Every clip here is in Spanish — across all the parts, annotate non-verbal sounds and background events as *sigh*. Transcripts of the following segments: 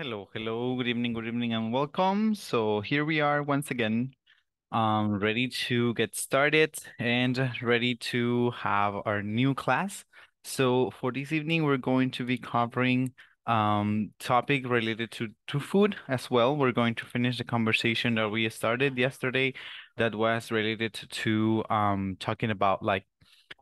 Hello, hello, good evening, good evening, and welcome. So here we are once again, um, ready to get started and ready to have our new class. So for this evening, we're going to be covering um, topic related to, to food as well. We're going to finish the conversation that we started yesterday that was related to um, talking about like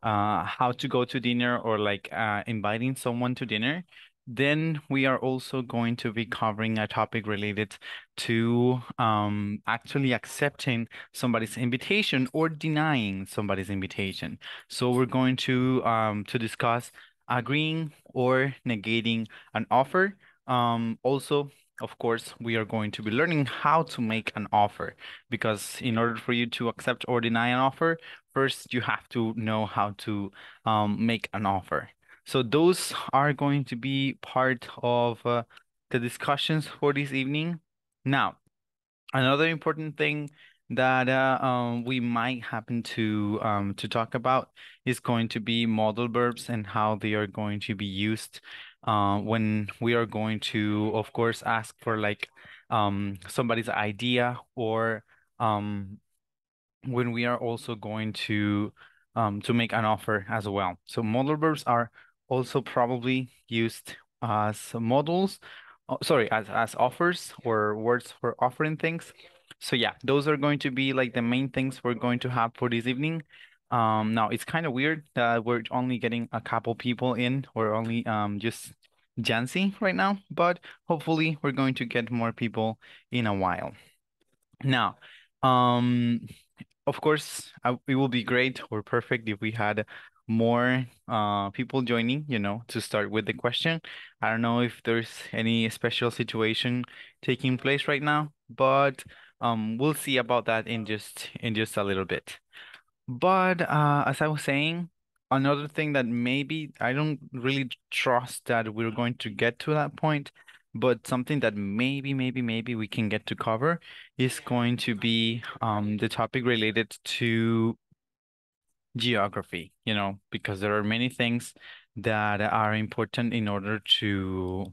uh, how to go to dinner or like uh, inviting someone to dinner. Then we are also going to be covering a topic related to um, actually accepting somebody's invitation or denying somebody's invitation. So we're going to um, to discuss agreeing or negating an offer. Um, also, of course, we are going to be learning how to make an offer because in order for you to accept or deny an offer, first you have to know how to um, make an offer. So those are going to be part of uh, the discussions for this evening. Now, another important thing that uh, um, we might happen to um, to talk about is going to be modal verbs and how they are going to be used uh, when we are going to, of course, ask for like um, somebody's idea or um, when we are also going to um, to make an offer as well. So modal verbs are also probably used as models, oh, sorry, as, as offers or words for offering things. So yeah, those are going to be like the main things we're going to have for this evening. Um, now it's kind of weird that we're only getting a couple people in or only um just Jancy right now, but hopefully we're going to get more people in a while. Now, um, of course, it will be great or perfect if we had more uh, people joining, you know, to start with the question. I don't know if there's any special situation taking place right now, but um, we'll see about that in just in just a little bit. But uh, as I was saying, another thing that maybe I don't really trust that we're going to get to that point, but something that maybe, maybe, maybe we can get to cover is going to be um, the topic related to geography, you know, because there are many things that are important in order to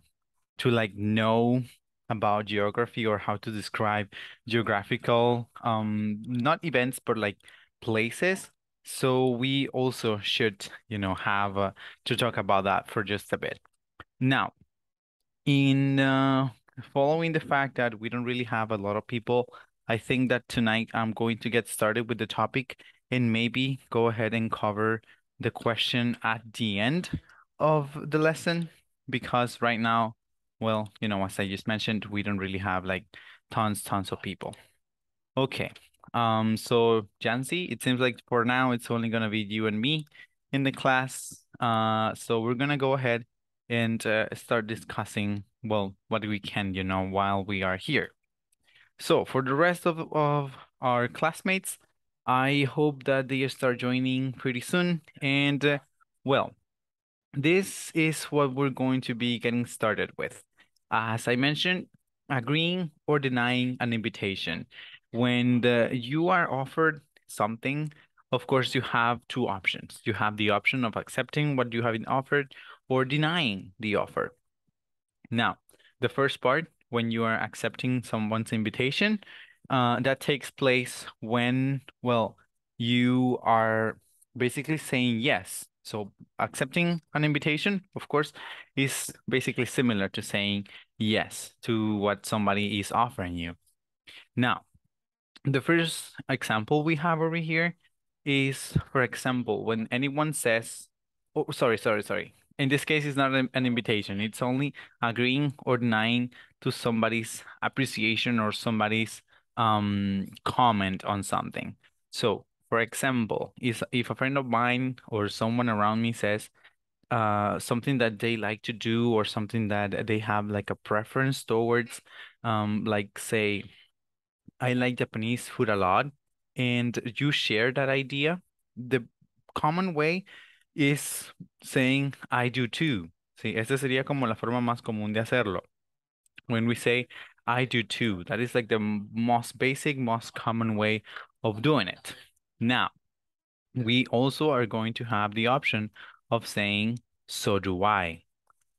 to like know about geography or how to describe geographical um not events but like places so we also should you know have uh, to talk about that for just a bit now in uh, following the fact that we don't really have a lot of people i think that tonight i'm going to get started with the topic and maybe go ahead and cover the question at the end of the lesson because right now, well, you know, as I just mentioned, we don't really have like tons, tons of people. Okay. Um, so Jancy, it seems like for now it's only gonna be you and me in the class. Uh, so we're gonna go ahead and uh, start discussing well what we can, you know, while we are here. So for the rest of of our classmates, I hope that they start joining pretty soon. And uh, well, this is what we're going to be getting started with. As I mentioned, agreeing or denying an invitation. When the, you are offered something, of course, you have two options. You have the option of accepting what you have been offered or denying the offer. Now, the first part, when you are accepting someone's invitation, uh, that takes place when, well, you are basically saying yes. So accepting an invitation, of course, is basically similar to saying yes to what somebody is offering you. Now, the first example we have over here is, for example, when anyone says, oh, sorry, sorry, sorry. In this case, it's not an invitation. It's only agreeing or denying to somebody's appreciation or somebody's um, comment on something. So, for example, if, if a friend of mine or someone around me says uh, something that they like to do or something that they have like a preference towards, um, like, say, I like Japanese food a lot, and you share that idea, the common way is saying, I do too. Sí, esa sería como la forma más común de hacerlo. When we say, I do too. That is like the most basic, most common way of doing it. Now, we also are going to have the option of saying, so do I.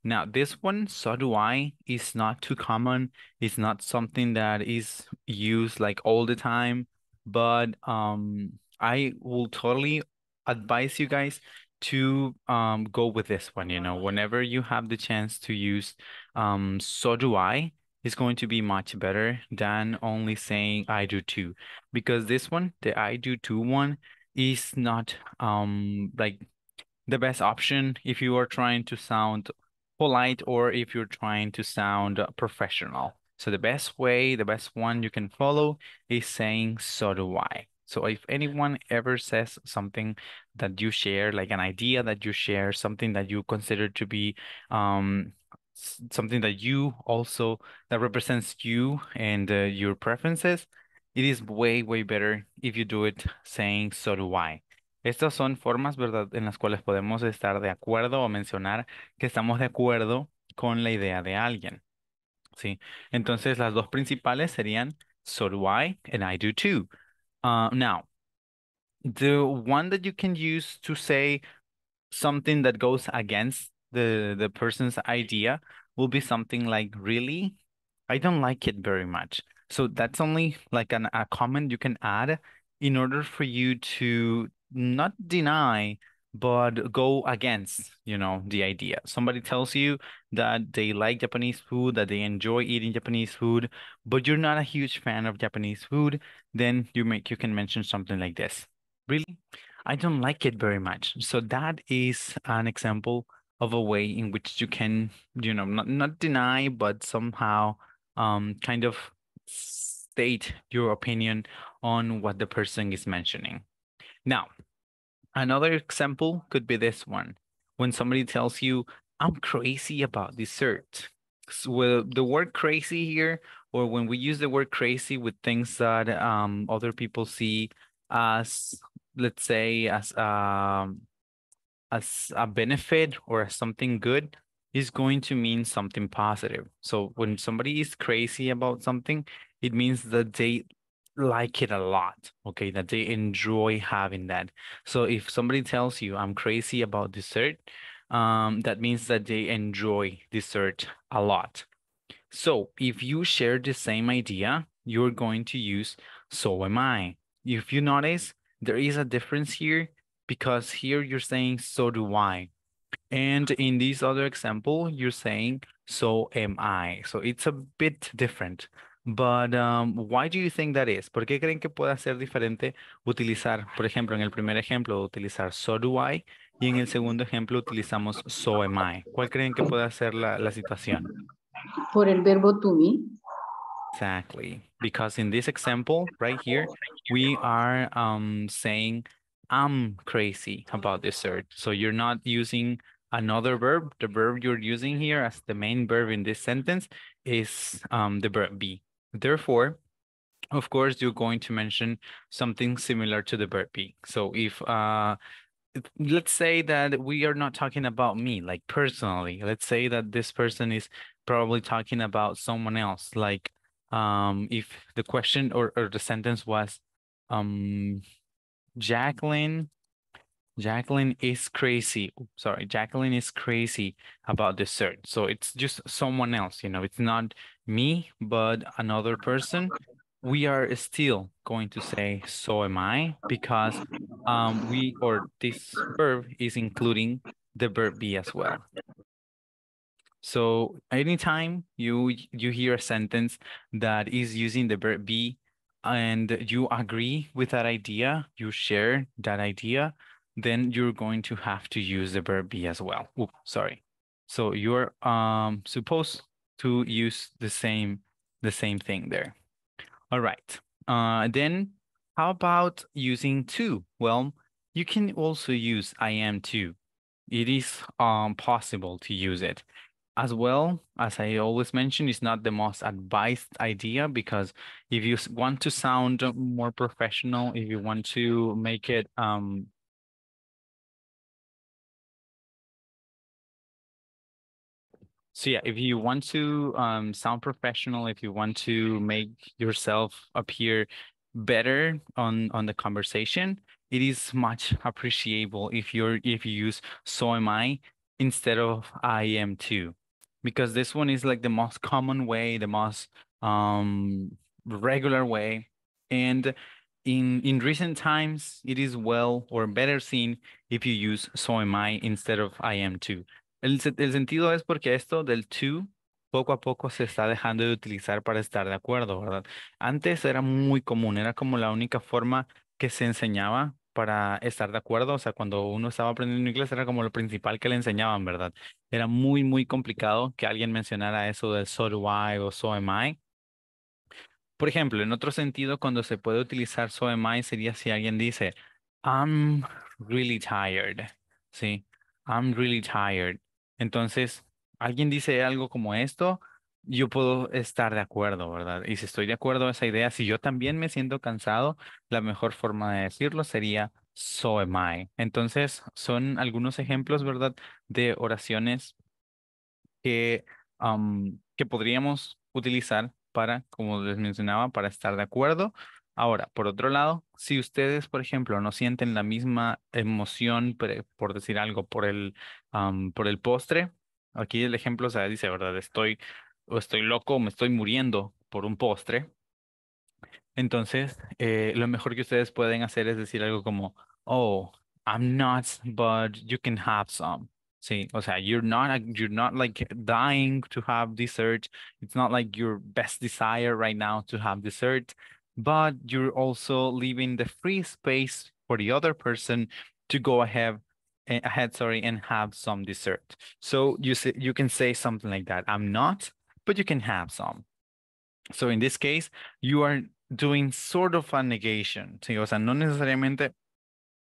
Now, this one, so do I, is not too common. It's not something that is used like all the time, but um, I will totally advise you guys to um, go with this one. You know, whenever you have the chance to use um, so do I, is going to be much better than only saying I do too. Because this one, the I do too one, is not um like the best option if you are trying to sound polite or if you're trying to sound professional. So the best way, the best one you can follow is saying so do I. So if anyone ever says something that you share, like an idea that you share, something that you consider to be um something that you also that represents you and uh, your preferences, it is way, way better if you do it saying so do I. Estas son formas, ¿verdad?, en las cuales podemos estar de acuerdo o mencionar que estamos de acuerdo con la idea de alguien. ¿Sí? Entonces, las dos principales serían so do I and I do too. Uh, now, the one that you can use to say something that goes against the the person's idea will be something like really i don't like it very much so that's only like an, a comment you can add in order for you to not deny but go against you know the idea somebody tells you that they like japanese food that they enjoy eating japanese food but you're not a huge fan of japanese food then you make you can mention something like this really i don't like it very much so that is an example of a way in which you can you know not not deny but somehow um kind of state your opinion on what the person is mentioning now another example could be this one when somebody tells you i'm crazy about dessert so well, the word crazy here or when we use the word crazy with things that um, other people see as let's say as um, as a benefit or as something good is going to mean something positive. So when somebody is crazy about something, it means that they like it a lot, okay, that they enjoy having that. So if somebody tells you, I'm crazy about dessert, um, that means that they enjoy dessert a lot. So if you share the same idea, you're going to use so am I. If you notice, there is a difference here because here you're saying, so do I. And in this other example, you're saying, so am I. So it's a bit different. But um, why do you think that is? ¿Por qué creen que pueda ser diferente utilizar, por ejemplo, en el primer ejemplo, utilizar so do I y en el segundo ejemplo utilizamos so am I? ¿Cuál creen que pueda ser la, la situación? Por el verbo to be. Exactly. Because in this example right here, we are um, saying am crazy about dessert. So you're not using another verb. The verb you're using here as the main verb in this sentence is um, the verb be. Therefore, of course, you're going to mention something similar to the verb be. So if uh, let's say that we are not talking about me, like personally, let's say that this person is probably talking about someone else. Like um, if the question or, or the sentence was, um, Jacqueline. Jacqueline is crazy. sorry, Jacqueline is crazy about dessert. So it's just someone else, you know, it's not me, but another person. We are still going to say, so am I, because um, we or this verb is including the verb be as well. So anytime you you hear a sentence that is using the verb be and you agree with that idea, you share that idea, then you're going to have to use the verb be as well. Ooh, sorry. So you're um, supposed to use the same the same thing there. All right. Uh, then how about using to? Well, you can also use I am to. It is um, possible to use it as well as i always mention it's not the most advised idea because if you want to sound more professional if you want to make it um so yeah if you want to um, sound professional if you want to make yourself appear better on on the conversation it is much appreciable if you're if you use so am i instead of i am too because this one is like the most common way, the most um, regular way. And in, in recent times, it is well or better seen if you use so am I instead of I am too. El, sentido es porque esto del to poco a poco se está dejando de utilizar para estar de acuerdo, ¿verdad? Antes era muy común, era como la única forma que se enseñaba para estar de acuerdo. O sea, cuando uno estaba aprendiendo inglés era como lo principal que le enseñaban, ¿verdad? Era muy, muy complicado que alguien mencionara eso del so do o so am I. Por ejemplo, en otro sentido, cuando se puede utilizar so am I sería si alguien dice, I'm really tired, ¿sí? I'm really tired. Entonces, alguien dice algo como esto, yo puedo estar de acuerdo, ¿verdad? Y si estoy de acuerdo a esa idea, si yo también me siento cansado, la mejor forma de decirlo sería so am I. Entonces, son algunos ejemplos, ¿verdad?, de oraciones que, que podríamos utilizar para, como les mencionaba, para estar de acuerdo. Ahora, por otro lado, si ustedes, por ejemplo, no sienten la misma emoción, por decir algo, por el, por el postre, aquí el ejemplo o se dice, ¿verdad? Estoy o estoy loco, o me estoy muriendo por un postre. Entonces, eh, lo mejor que ustedes pueden hacer es decir algo como, oh, I'm not, but you can have some. Sí, o sea, you're not, you're not like dying to have dessert. It's not like your best desire right now to have dessert, but you're also leaving the free space for the other person to go ahead eh, ahead sorry and have some dessert so you say, you can say something like that i'm not but you can have some. So in this case, you are doing sort of a negation, ¿sí? O sea, no necesariamente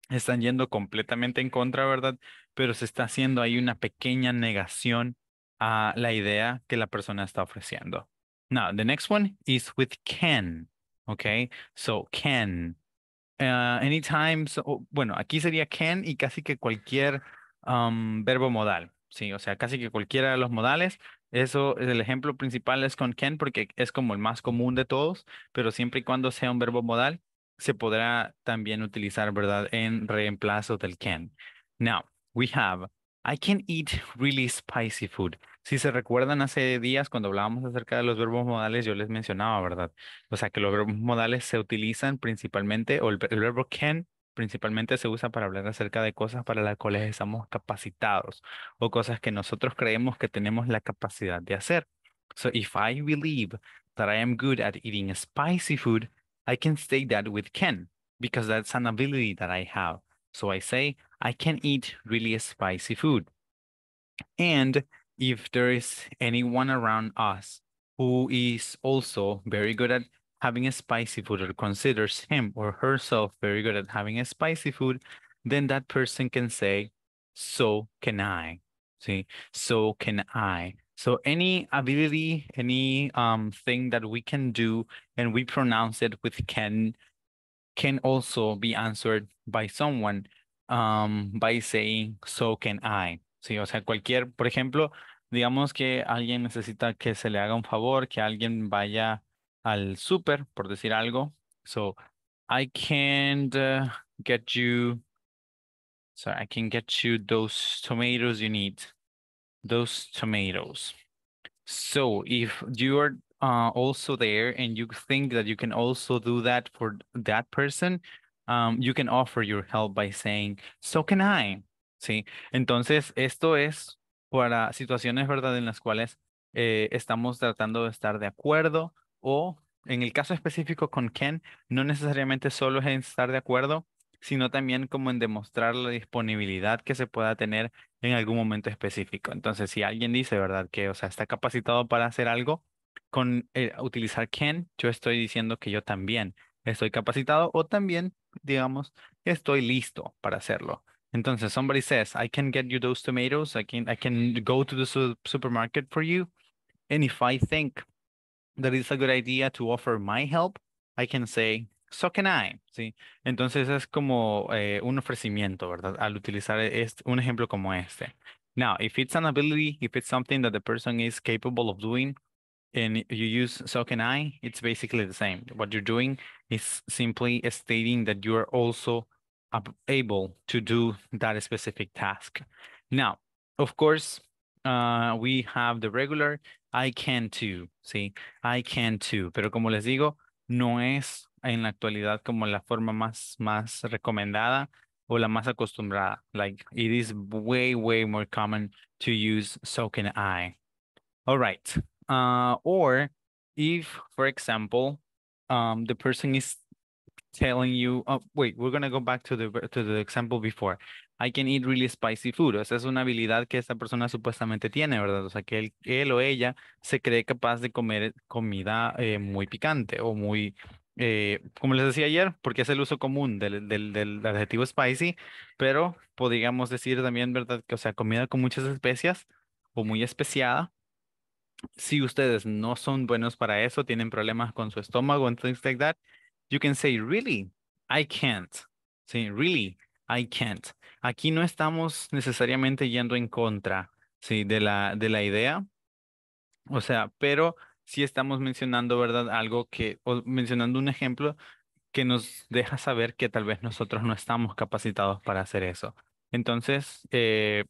están yendo completamente en contra, ¿verdad? Pero se está haciendo ahí una pequeña negación a la idea que la persona está ofreciendo. Now, the next one is with can, okay? So can, uh, anytime, bueno, aquí sería can y casi que cualquier um, verbo modal, ¿sí? O sea, casi que cualquiera de los modales eso es el ejemplo principal es con can porque es como el más común de todos, pero siempre y cuando sea un verbo modal, se podrá también utilizar, ¿verdad? En reemplazo del can. Now, we have, I can eat really spicy food. Si se recuerdan hace días cuando hablábamos acerca de los verbos modales, yo les mencionaba, ¿verdad? O sea, que los verbos modales se utilizan principalmente, o el, el verbo can principalmente se usa para hablar acerca de cosas para las cuales estamos capacitados o cosas que nosotros creemos que tenemos la capacidad de hacer. So if I believe that I am good at eating spicy food, I can say that with can because that's an ability that I have. So I say I can eat really spicy food. And if there is anyone around us who is also very good at having a spicy food or considers him or herself very good at having a spicy food, then that person can say, so can I. See, so can I. So any ability, any um, thing that we can do and we pronounce it with can can also be answered by someone um, by saying, so can I. Sí, o sea, cualquier, por ejemplo, digamos que alguien necesita que se le haga un favor, que alguien vaya al super, por decir algo. So I can uh, get you, sorry, I can get you those tomatoes you need, those tomatoes. So if you are uh, also there and you think that you can also do that for that person, um, you can offer your help by saying, so can I. ¿Sí? Entonces, esto es para situaciones, ¿verdad? En las cuales eh, estamos tratando de estar de acuerdo o en el caso específico con Ken, no necesariamente solo es en estar de acuerdo, sino también como en demostrar la disponibilidad que se pueda tener en algún momento específico. Entonces, si alguien dice, ¿verdad? Que, o sea, está capacitado para hacer algo, con eh, utilizar Ken, yo estoy diciendo que yo también estoy capacitado o también, digamos, estoy listo para hacerlo. Entonces, somebody says, I can get you those tomatoes, I can, I can go to the supermarket for you. And if I think that it's a good idea to offer my help, I can say, so can I, ¿sí? Entonces es como eh, un ofrecimiento, ¿verdad? Al utilizar este, un ejemplo como este. Now, if it's an ability, if it's something that the person is capable of doing, and you use so can I, it's basically the same. What you're doing is simply stating that you are also able to do that specific task. Now, of course, uh, we have the regular I can too, ¿sí? I can too. Pero como les digo, no es en la actualidad como la forma más, más recomendada o la más acostumbrada. Like, it is way, way more common to use so can I. All right. Uh, or if, for example, um, the person is telling you, oh, wait, we're going to go back to the, to the example before. I can eat really spicy food. Esa es una habilidad que esta persona supuestamente tiene, ¿verdad? O sea, que él, o ella se cree capaz de comer comida eh, muy picante o muy, eh, como les decía ayer, porque es el uso común del, del, del, adjetivo spicy, pero podríamos decir también, ¿verdad? Que, o sea, comida con muchas especias o muy especiada. Si ustedes no son buenos para eso, tienen problemas con su estómago and things like that, you can say, really, I can't. Sí, really, I can't. Aquí no estamos necesariamente yendo en contra ¿sí? de, la, de la idea. O sea, pero sí estamos mencionando, ¿verdad? Algo que, o mencionando un ejemplo que nos deja saber que tal vez nosotros no estamos capacitados para hacer eso. Entonces, eh,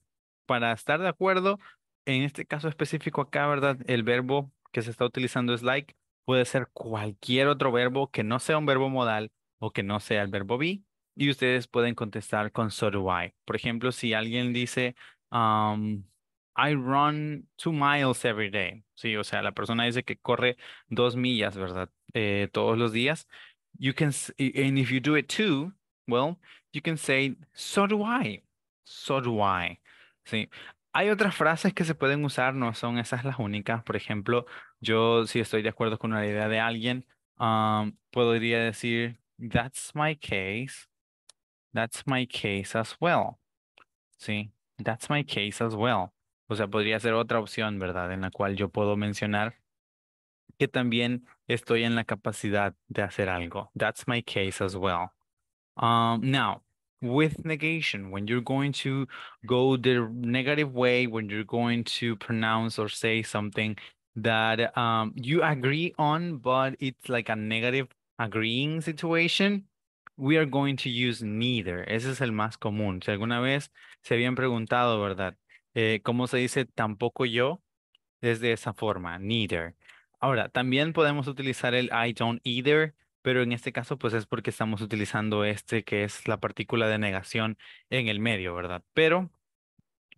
para estar de acuerdo, en este caso específico acá, ¿verdad? El verbo que se está utilizando es like, puede ser cualquier otro verbo que no sea un verbo modal o que no sea el verbo be, y ustedes pueden contestar con so do I. Por ejemplo, si alguien dice, um, I run two miles every day. Sí, o sea, la persona dice que corre dos millas, ¿verdad? Eh, todos los días. You can, and if you do it too, well, you can say, so do I. So do I. Sí. Hay otras frases que se pueden usar, no son esas las únicas. Por ejemplo, yo si estoy de acuerdo con una idea de alguien, um, podría decir, that's my case. That's my case as well. Sí, that's my case as well. O sea, podría ser otra opción, ¿verdad? En la cual yo puedo mencionar que también estoy en la capacidad de hacer algo. That's my case as well. Um, now, with negation, when you're going to go the negative way, when you're going to pronounce or say something that um, you agree on, but it's like a negative agreeing situation, we are going to use neither. Ese es el más común. Si alguna vez se habían preguntado, ¿verdad? Eh, ¿Cómo se dice tampoco yo? Es de esa forma, neither. Ahora, también podemos utilizar el I don't either, pero en este caso pues es porque estamos utilizando este que es la partícula de negación en el medio, ¿verdad? Pero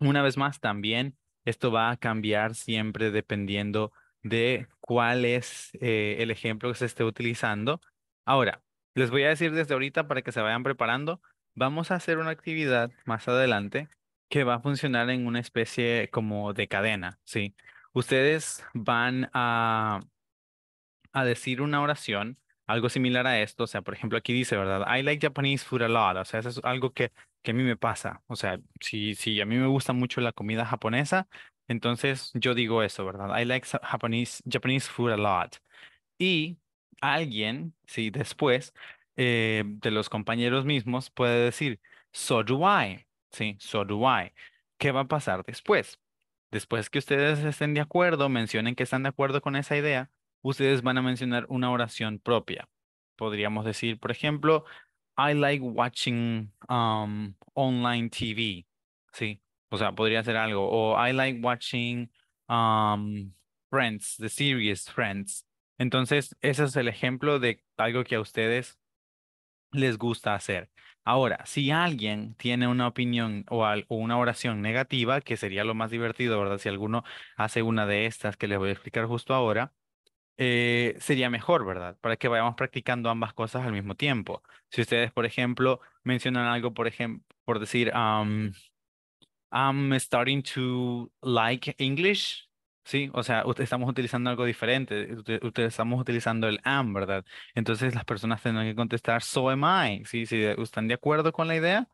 una vez más también esto va a cambiar siempre dependiendo de cuál es eh, el ejemplo que se esté utilizando. Ahora, les voy a decir desde ahorita para que se vayan preparando. Vamos a hacer una actividad más adelante que va a funcionar en una especie como de cadena, ¿sí? Ustedes van a, a decir una oración, algo similar a esto, o sea, por ejemplo, aquí dice, ¿verdad? I like Japanese food a lot, o sea, eso es algo que, que a mí me pasa, o sea, si, si a mí me gusta mucho la comida japonesa, entonces yo digo eso, ¿verdad? I like Japanese, Japanese food a lot. Y alguien, sí, después, eh, de los compañeros mismos puede decir, so do I, sí, so do I. ¿Qué va a pasar después? Después que ustedes estén de acuerdo, mencionen que están de acuerdo con esa idea, ustedes van a mencionar una oración propia. Podríamos decir, por ejemplo, I like watching um, online TV, sí, o sea, podría ser algo, o I like watching um, Friends, the series Friends, entonces, ese es el ejemplo de algo que a ustedes les gusta hacer. Ahora, si alguien tiene una opinión o, una oración negativa, que sería lo más divertido, ¿verdad? Si alguno hace una de estas que les voy a explicar justo ahora, eh, sería mejor, ¿verdad? Para que vayamos practicando ambas cosas al mismo tiempo. Si ustedes, por ejemplo, mencionan algo, por ejemplo, por decir, um, I'm starting to like English, Sí, o sea, estamos utilizando algo diferente, eh, Ustedes estamos utilizando el am, ¿verdad? Entonces las personas tienen que contestar so am I. ¿sí? Si están de acuerdo con la idea,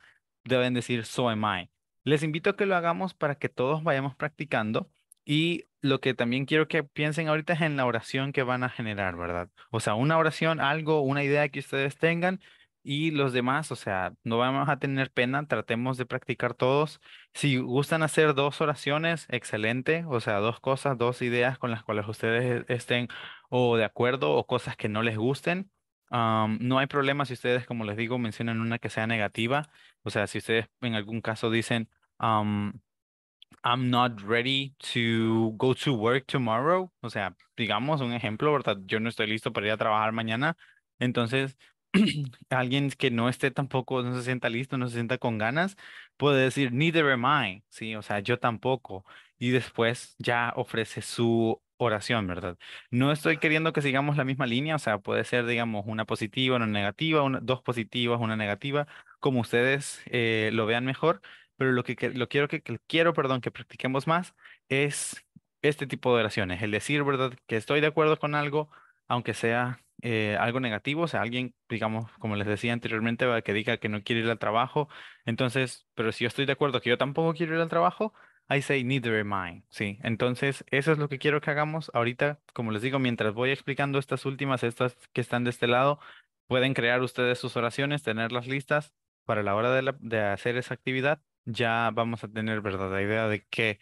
deben decir so am I. Les invito a que lo hagamos para que todos vayamos practicando y lo que también quiero que piensen ahorita es en la oración que van a generar, ¿verdad? O sea, una oración, algo, una idea que ustedes tengan y los demás, o sea, no vamos a tener pena, tratemos de practicar todos. Si gustan hacer dos oraciones, excelente, o sea, dos cosas, dos ideas con las cuales ustedes estén o de acuerdo o cosas que no les gusten. no hay problema si ustedes, como les digo, mencionan una que sea negativa. O sea, si ustedes en algún caso dicen, I'm not ready to go to work tomorrow. O sea, digamos un ejemplo, ¿verdad? Yo no estoy listo para ir a trabajar mañana. Entonces, *clears throat* alguien que no esté tampoco, no se sienta listo, no se sienta con ganas, puede decir, neither am I, ¿sí? O sea, yo tampoco. Y después ya ofrece su oración, ¿verdad? No estoy queriendo que sigamos la misma línea, o sea, puede ser, digamos, una positiva, una negativa, una, dos positivas, una negativa, como ustedes eh, lo vean mejor, pero lo que, lo quiero, que, quiero, perdón, que practiquemos más es este tipo de oraciones, el decir, ¿verdad? Que estoy de acuerdo con algo, aunque sea eh, algo negativo, o sea, alguien, digamos, como les decía anteriormente, que diga que no quiere ir al trabajo, entonces, pero si yo estoy de acuerdo que yo tampoco quiero ir al trabajo, ahí say neither am I, sí. Entonces, eso es lo que quiero que hagamos ahorita, como les digo, mientras voy explicando estas últimas, estas que están de este lado, pueden crear ustedes sus oraciones, tenerlas listas para la hora de, de hacer esa actividad, ya vamos a tener, ¿verdad?, la idea de qué,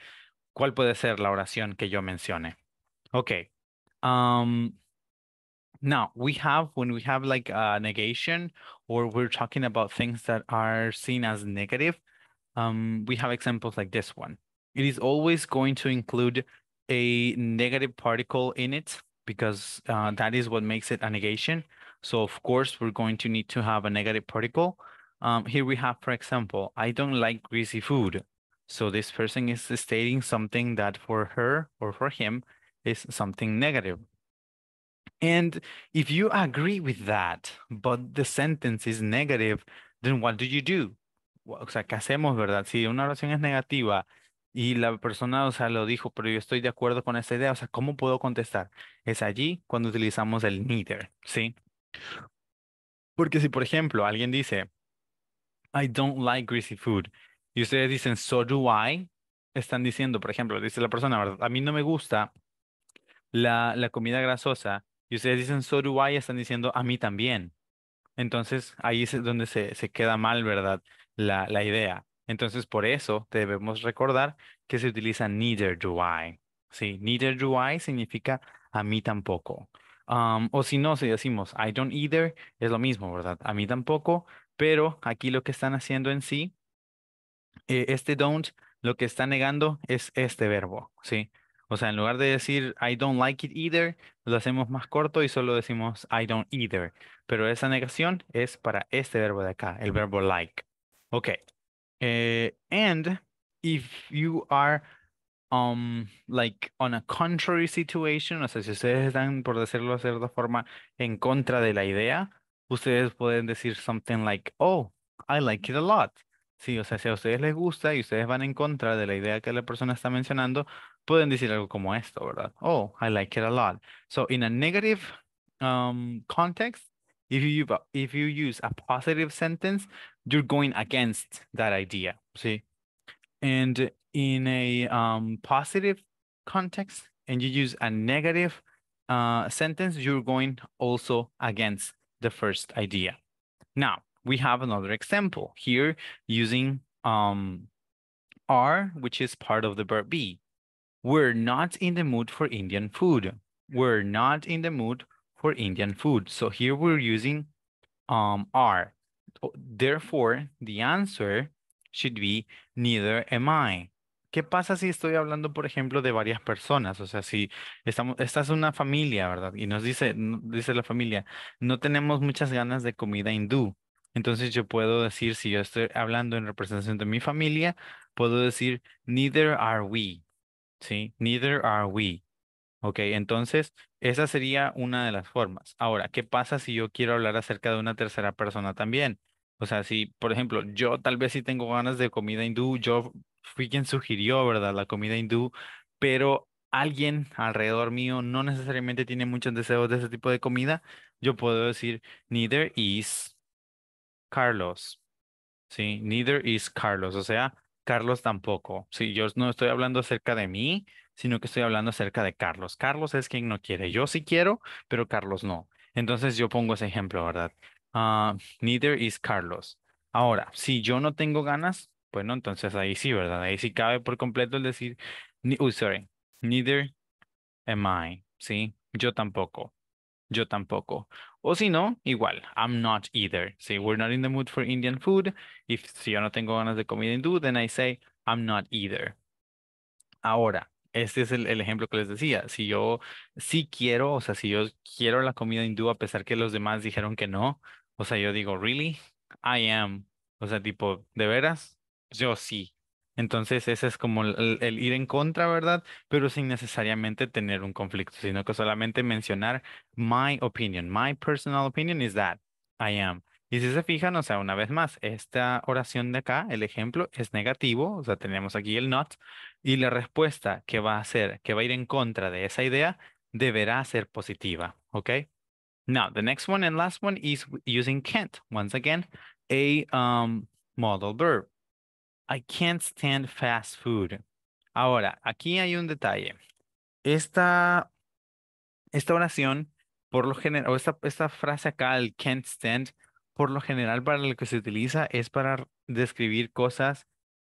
cuál puede ser la oración que yo mencione. Ok. Um, Now we have when we have like a negation or we're talking about things that are seen as negative, um, we have examples like this one. It is always going to include a negative particle in it because uh, that is what makes it a negation. So of course we're going to need to have a negative particle. Um, here we have, for example, I don't like greasy food. So this person is stating something that for her or for him is something negative. And if you agree with that, but the sentence is negative, then what do you do? O sea, ¿qué hacemos, verdad? Si una oración es negativa y la persona, o sea, lo dijo, pero yo estoy de acuerdo con esa idea, o sea, ¿cómo puedo contestar? Es allí cuando utilizamos el neither, ¿sí? Porque si, por ejemplo, alguien dice, I don't like greasy food, y ustedes dicen, so do I, están diciendo, por ejemplo, dice la persona, ¿verdad? A mí no me gusta la, la comida grasosa, y ustedes dicen so do I, están diciendo a mí también. Entonces ahí es donde se, queda mal, ¿verdad? La, idea. Entonces por eso debemos recordar que se utiliza neither do I. Sí, neither do I significa a mí tampoco. o si no, si decimos I don't either, es lo mismo, ¿verdad? A mí tampoco, pero aquí lo que están haciendo en sí, eh, este don't, lo que está negando es este verbo, ¿sí? sí o sea, en lugar de decir I don't like it either, lo hacemos más corto y solo decimos I don't either. Pero esa negación es para este verbo de acá, el verbo like. Ok. Eh, and if you are um, like on a contrary situation, o sea, si ustedes están, por decirlo de cierta forma, en contra de la idea, ustedes pueden decir something like, oh, I like it a lot. Sí, o sea, si a ustedes les gusta y ustedes van en contra de la idea que la persona está mencionando, pueden decir algo como esto, ¿verdad? Oh, I like it a lot. So in a negative um, context, if you, if you use a positive sentence, you're going against that idea, see? And in a um, positive context and you use a negative uh, sentence, you're going also against the first idea. Now, we have another example here using um, R, which is part of the verb be. We're not in the mood for Indian food. We're not in the mood for Indian food. So here we're using um, R. Therefore, the answer should be neither am I. ¿Qué pasa si estoy hablando, por ejemplo, de varias personas? O sea, si estamos, esta es una familia, ¿verdad? Y nos dice, dice la familia, no tenemos muchas ganas de comida hindú. Entonces yo puedo decir, si yo estoy hablando en representación de mi familia, puedo decir, neither are we. ¿Sí? Neither are we. Ok, entonces esa sería una de las formas. Ahora, ¿qué pasa si yo quiero hablar acerca de una tercera persona también? O sea, si, por ejemplo, yo tal vez sí tengo ganas de comida hindú, yo fui quien sugirió, ¿verdad? La comida hindú, pero alguien alrededor mío no necesariamente tiene muchos deseos de ese tipo de comida, yo puedo decir, neither is Carlos. Sí, neither is Carlos. O sea, Carlos tampoco. Sí, yo no estoy hablando acerca de mí, sino que estoy hablando acerca de Carlos. Carlos es quien no quiere. Yo sí quiero, pero Carlos no. Entonces yo pongo ese ejemplo, ¿verdad? Ah, neither is Carlos. Ahora, si yo no tengo ganas, bueno, entonces ahí sí, ¿verdad? Ahí sí cabe por completo el decir, uy, sorry, neither am I, ¿sí? Yo tampoco, yo tampoco. O si no, igual, I'm not either. Si we're not in the mood for Indian food, if, si yo no tengo ganas de comida hindú, then I say, I'm not either. Ahora, este es el, el, ejemplo que les decía. Si yo sí quiero, o sea, si yo quiero la comida hindú a pesar que los demás dijeron que no, o sea, yo digo, really? I am. O sea, tipo, ¿de veras? Yo sí. Entonces, ese es como el, ir en contra, ¿verdad? Pero sin necesariamente tener un conflicto, sino que solamente mencionar my opinion. My personal opinion is that I am. Y si se fijan, o sea, una vez más, esta oración de acá, el ejemplo, es negativo, o sea, tenemos aquí el not, y la respuesta que va a ser, que va a ir en contra de esa idea, deberá ser positiva, ¿ok? Now, the next one and last one is using can't. Once again, a um, model verb. I can't stand fast food. Ahora, aquí hay un detalle. Esta, esta oración, por lo general, o esta, frase acá, el can't stand, por lo general para lo que se utiliza es para describir cosas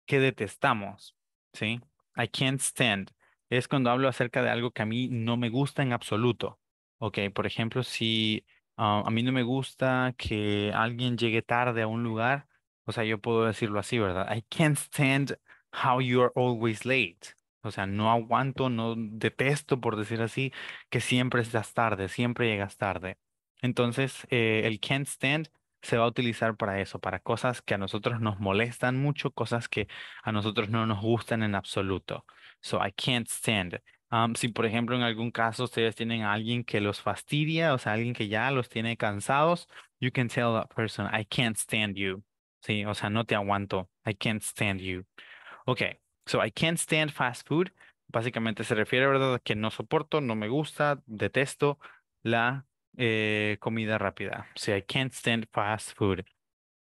que detestamos, ¿sí? I can't stand. Es cuando hablo acerca de algo que a mí no me gusta en absoluto. Ok, por ejemplo, si ah, a mí no me gusta que alguien llegue tarde a un lugar, o sea, yo puedo decirlo así, ¿verdad? I can't stand how you are always late. O sea, no aguanto, no detesto, por decir así, que siempre estás tarde, siempre llegas tarde. Entonces, eh, el can't stand se va a utilizar para eso, para cosas que a nosotros nos molestan mucho, cosas que a nosotros no nos gustan en absoluto. So, I can't stand. Um, si, por ejemplo, en algún caso ustedes tienen a alguien que los fastidia, o sea, alguien que ya los tiene cansados, you can tell that person, I can't stand you. Sí, o sea, no te aguanto. I can't stand you. Ok, so I can't stand fast food. Básicamente se refiere, ¿verdad?, que no soporto, no me gusta, detesto la eh, comida rápida. Sí, I can't stand fast food.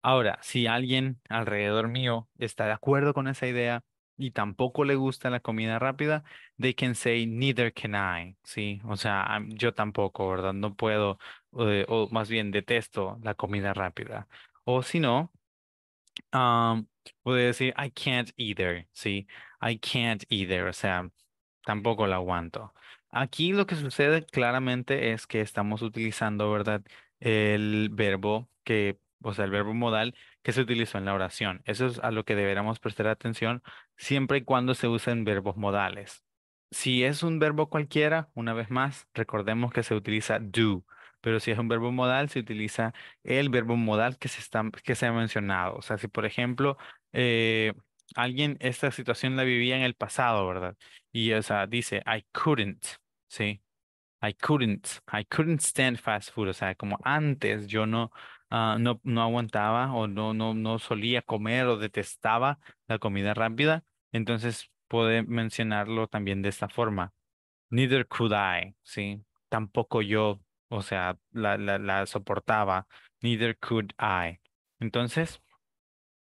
Ahora, si alguien alrededor mío está de acuerdo con esa idea y tampoco le gusta la comida rápida, they can say neither can I, ¿sí? O sea, yo tampoco, ¿verdad? No puedo, eh, o más bien detesto la comida rápida. O si no, um, decir, I can't either, ¿sí? I can't either, o sea, tampoco la aguanto. Aquí lo que sucede claramente es que estamos utilizando, ¿verdad? El verbo que, o sea, el verbo modal que se utilizó en la oración. Eso es a lo que deberíamos prestar atención siempre y cuando se usen verbos modales. Si es un verbo cualquiera, una vez más, recordemos que se utiliza do pero si es un verbo modal, se utiliza el verbo modal que se, está, que se ha mencionado. O sea, si por ejemplo, eh, alguien esta situación la vivía en el pasado, ¿verdad? Y o sea, dice, I couldn't, ¿sí? I couldn't, I couldn't stand fast food. O sea, como antes yo no, ah, no, no aguantaba o no, no, no solía comer o detestaba la comida rápida. Entonces puede mencionarlo también de esta forma. Neither could I, ¿sí? Tampoco yo o sea, la, soportaba, neither could I. Entonces,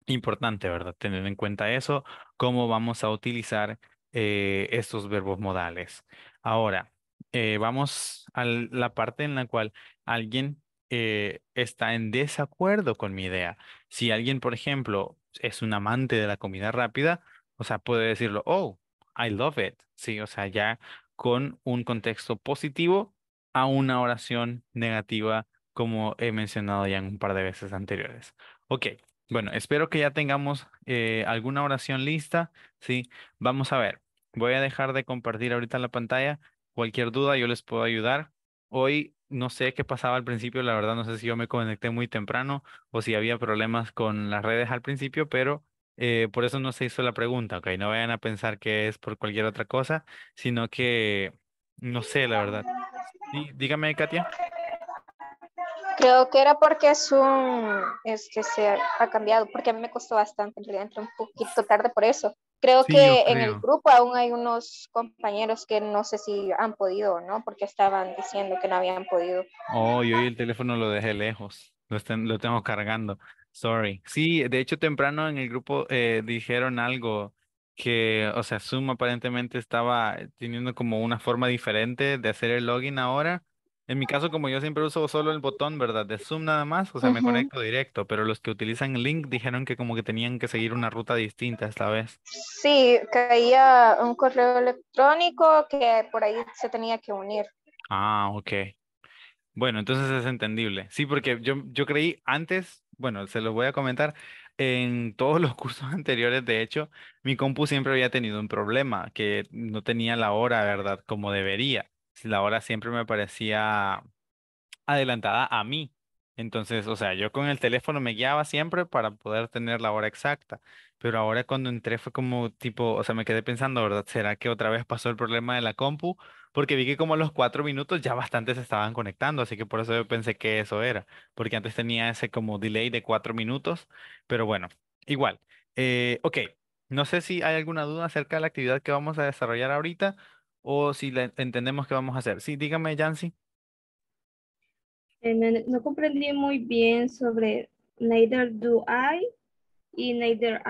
importante, ¿verdad? Tener en cuenta eso, cómo vamos a utilizar eh, estos verbos modales. Ahora, eh, vamos a la parte en la cual alguien eh, está en desacuerdo con mi idea. Si alguien, por ejemplo, es un amante de la comida rápida, o sea, puede decirlo, oh, I love it. Sí, o sea, ya con un contexto positivo a una oración negativa como he mencionado ya un par de veces anteriores. Ok, bueno, espero que ya tengamos eh, alguna oración lista. Sí, vamos a ver. Voy a dejar de compartir ahorita la pantalla. Cualquier duda yo les puedo ayudar. Hoy no sé qué pasaba al principio, la verdad no sé si yo me conecté muy temprano o si había problemas con las redes al principio, pero eh, por eso no se hizo la pregunta, ¿ok? No vayan a pensar que es por cualquier otra cosa, sino que no sé, la verdad. dígame, Katia. Creo que era porque es un, es que se ha cambiado, porque a mí me costó bastante, en un poquito tarde por eso. Creo que en el grupo aún hay unos compañeros que no sé si han podido o no, porque estaban diciendo que no habían podido. Oh, yo el teléfono lo dejé lejos, lo, lo tengo cargando, sorry. Sí, de hecho temprano en el grupo eh, dijeron algo que, o sea, Zoom aparentemente estaba eh, teniendo como una forma diferente de hacer el login ahora. En mi caso, como yo siempre uso solo el botón, ¿verdad? De Zoom nada más, o sea, me conecto directo, pero los que utilizan Link dijeron que como que tenían que seguir una ruta distinta esta vez. Sí, caía un correo electrónico que por ahí se tenía que unir. Ah, ok. Bueno, entonces es entendible. Sí, porque yo, yo creí antes, bueno, se lo voy a comentar, en todos los *laughs* cursos anteriores, de hecho, mi compu siempre había tenido un problema, que no tenía la hora, ¿verdad? Como debería. La hora siempre me parecía adelantada a mí. Entonces, o sea, yo con el teléfono me guiaba siempre para poder tener la hora exacta, pero ahora cuando entré fue como tipo, o sea, me quedé pensando, ¿verdad? ¿Será que otra vez pasó el problema de la compu? Porque vi que como a los cuatro minutos ya bastantes se estaban conectando, así que por eso yo pensé que eso era, porque antes tenía ese como delay de cuatro minutos, pero bueno, igual. Eh, ok, no sé si hay alguna duda acerca de la actividad que vamos a desarrollar ahorita o si la entendemos que vamos a hacer. Sí, dígame, Yancy. Eh, no comprendí muy bien sobre neither do I y neither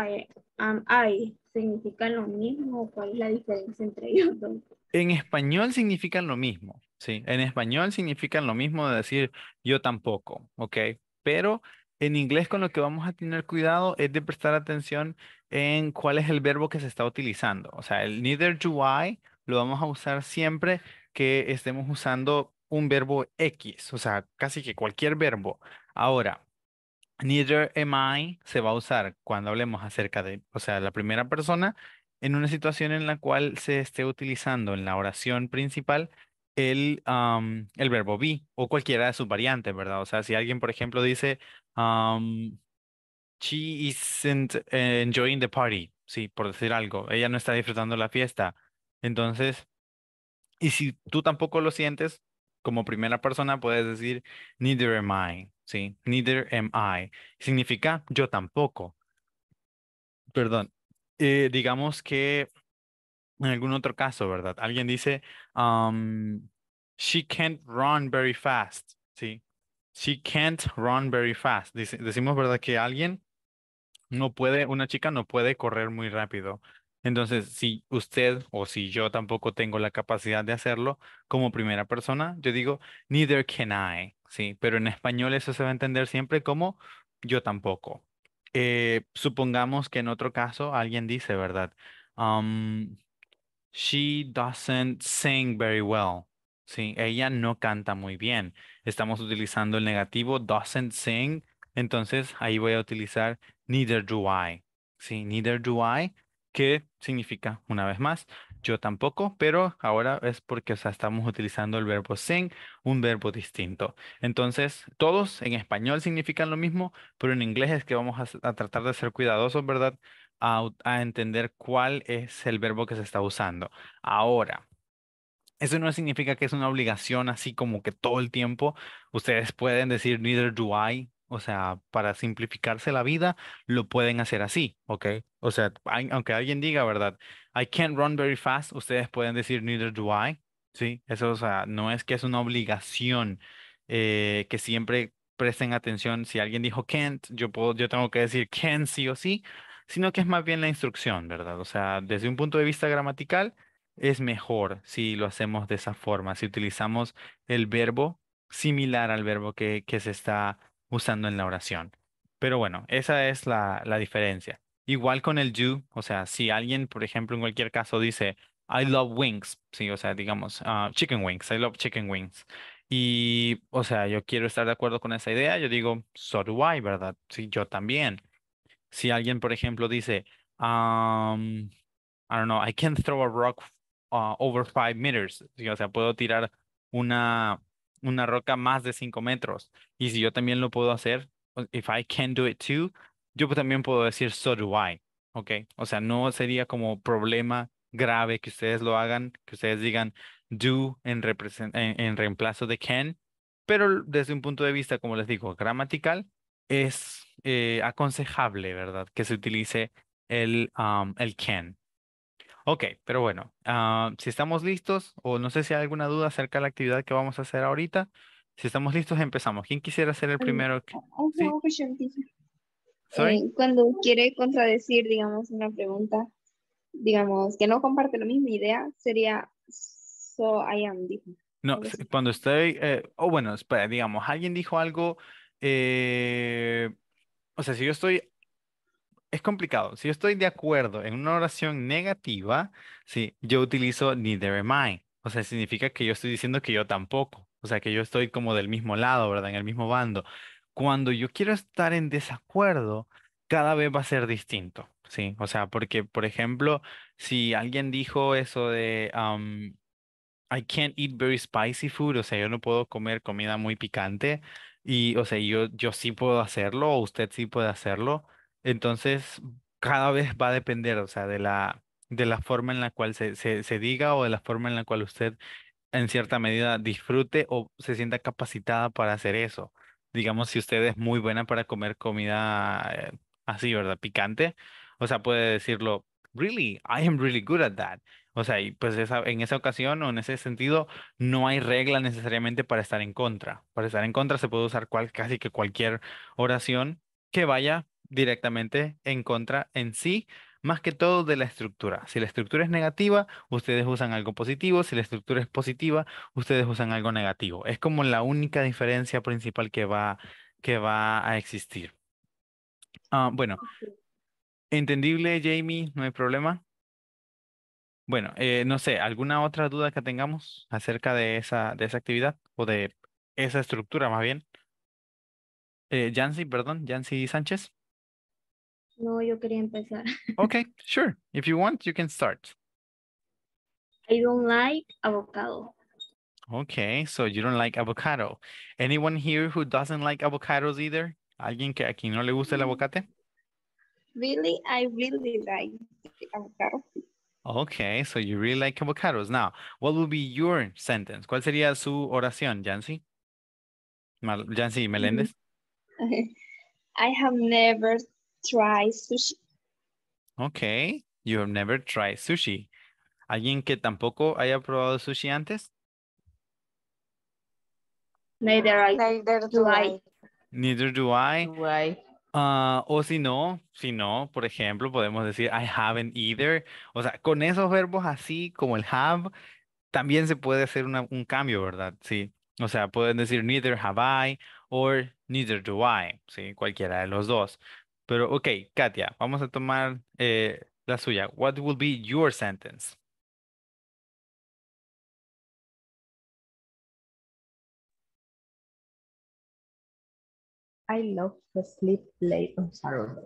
am I. ¿Significan lo mismo? ¿Cuál es la diferencia entre ellos En español significan lo mismo, sí. En español significan lo mismo de decir yo tampoco, ¿ok? Pero en inglés con lo que vamos a tener cuidado es de prestar atención en cuál es el verbo que se está utilizando. O sea, el neither do I lo vamos a usar siempre que estemos usando un verbo X, o sea, casi que cualquier verbo. Ahora, neither am I se va a usar cuando hablemos acerca de, o sea, la primera persona en una situación en la cual se esté utilizando en la oración principal el, el verbo be o cualquiera de sus variantes, ¿verdad? O sea, si alguien, por ejemplo, dice, she isn't enjoying the party, sí, por decir algo, ella no está disfrutando la fiesta. Entonces, y si tú tampoco lo sientes, como primera persona puedes decir, neither am I, ¿sí? Neither am I. Significa yo tampoco. Perdón. Eh, digamos que en algún otro caso, ¿verdad? Alguien dice, um, she can't run very fast, ¿sí? She can't run very fast. decimos, ¿verdad? Que alguien no puede, una chica no puede correr muy rápido. Entonces, si usted o si yo tampoco tengo la capacidad de hacerlo como primera persona, yo digo, neither can I, ¿sí? Pero en español eso se va a entender siempre como yo tampoco. Eh, supongamos que en otro caso alguien dice, ¿verdad? Um, she doesn't sing very well. Sí, ella no canta muy bien. Estamos utilizando el negativo doesn't sing. Entonces ahí voy a utilizar neither do I. Sí, neither do I ¿Qué significa? Una vez más, yo tampoco, pero ahora es porque estamos utilizando el verbo sin, un verbo distinto. Entonces, todos en español significan lo mismo, pero en inglés es que vamos a, tratar de ser cuidadosos, ¿verdad? a entender cuál es el verbo que se está usando. Ahora, eso no significa que es una obligación así como que todo el tiempo. Ustedes pueden decir neither do I, o sea, para simplificarse la vida, lo pueden hacer así, ¿ok? O sea, aunque alguien diga, ¿verdad? I can't run very fast, ustedes pueden decir neither do I, ¿sí? Eso, o sea, no es que es una obligación eh, que siempre presten atención. Si alguien dijo can't, yo, puedo, yo tengo que decir can sí o sí, sino que es más bien la instrucción, ¿verdad? O sea, desde un punto de vista gramatical, es mejor si lo hacemos de esa forma, si utilizamos el verbo similar al verbo que, que se está usando en la oración. Pero bueno, esa es la, diferencia. Igual con el do, o sea, si alguien, por ejemplo, en cualquier caso dice, I love wings, sí, o sea, digamos, ah, chicken wings, I love chicken wings. Y, o sea, yo quiero estar de acuerdo con esa idea, yo digo, so do I, ¿verdad? Sí, yo también. Si alguien, por ejemplo, dice, um, I don't know, I can throw a rock uh, over five meters, o sea, puedo tirar una, una roca más de 5 metros. Y si yo también lo puedo hacer, if I can do it too, yo también puedo decir, so do I. ¿Ok? O sea, no sería como problema grave que ustedes lo hagan, que ustedes digan do en, en, reemplazo de can, pero desde un punto de vista, como les digo, gramatical, es eh, aconsejable, ¿verdad? Que se utilice el, um, el can. Ok, pero bueno, ah, si estamos listos, o no sé si hay alguna duda acerca de la actividad que vamos a hacer ahorita, si estamos listos, empezamos. ¿Quién quisiera ser el primero? Pues eh, cuando quiere contradecir, digamos, una pregunta, digamos, que no comparte la misma idea, sería so I am, dijo. No, cuando estoy, eh, o bueno, espera, digamos, alguien dijo algo, eh, o sea, si yo estoy es complicado. Si yo estoy de acuerdo en una oración negativa, sí, yo utilizo neither am I. O sea, significa que yo estoy diciendo que yo tampoco. O sea, que yo estoy como del mismo lado, ¿verdad? En el mismo bando. Cuando yo quiero estar en desacuerdo, cada vez va a ser distinto, ¿sí? O sea, porque, por ejemplo, si alguien dijo eso de, um, I can't eat very spicy food, o sea, yo no puedo comer comida muy picante, y, o sea, yo, yo sí puedo hacerlo, o usted sí puede hacerlo, entonces, cada vez va a depender, o sea, de la, de la forma en la cual se, diga o de la forma en la cual usted en cierta medida disfrute o se sienta capacitada para hacer eso. Digamos, si usted es muy buena para comer comida eh, así, ¿verdad? Picante, o sea, puede decirlo, really, I am really good at that. O sea, y pues esa, en esa ocasión o en ese sentido, no hay regla necesariamente para estar en contra. Para estar en contra se puede usar cual, casi que cualquier oración que vaya directamente en contra en sí, más que todo de la estructura. Si la estructura es negativa, ustedes usan algo positivo. Si la estructura es positiva, ustedes usan algo negativo. Es como la única diferencia principal que va, que va a existir. Ah, bueno, entendible, Jamie, no hay problema. Bueno, eh, no sé, ¿alguna otra duda que tengamos acerca de esa, de esa actividad o de esa estructura más bien? Eh, Jancy, perdón, Jancy Sánchez. No, yo quería empezar. *laughs* okay, sure. If you want, you can start. I don't like avocado. Okay, so you don't like avocado. Anyone here who doesn't like avocados either? ¿Alguien que aquí no le gusta el mm. aguacate? Really, I really like avocado. Okay, so you really like avocados. Now, what would be your sentence? ¿Cuál sería su oración, Jancy? Jancy Meléndez? Mm-hmm. *laughs* I have never Try sushi. Okay, you have never tried sushi. ¿Alguien que tampoco haya probado sushi antes? Neither I. Neither do I. Neither do I. Ah, o si no, si no, por ejemplo, podemos decir I haven't either. O sea, con esos verbos así como el have, también se puede hacer un cambio, ¿verdad? Sí. O sea, pueden decir neither have I or neither do I, ¿sí? Cualquiera de los dos. Pero, ok, Katia, vamos a tomar eh, la suya. What will be your sentence? I love to sleep late on Saturdays.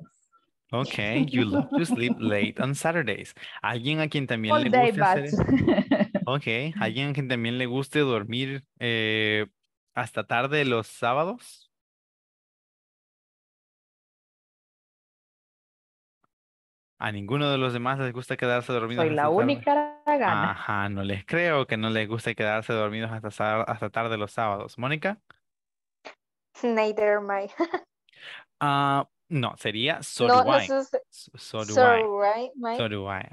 Okay, *laughs* you love to sleep late on Saturdays. Alguien a quien también le gusta hacer... *laughs* Okay, alguien a quien también le guste dormir eh, hasta tarde los sábados. A ninguno de los demás les gusta quedarse dormidos. Soy la única gana. Ajá, no les creo que no les guste quedarse dormidos hasta, hasta tarde los sábados. ¿Mónica? Neither my *laughs* ah, no, sería so no, do So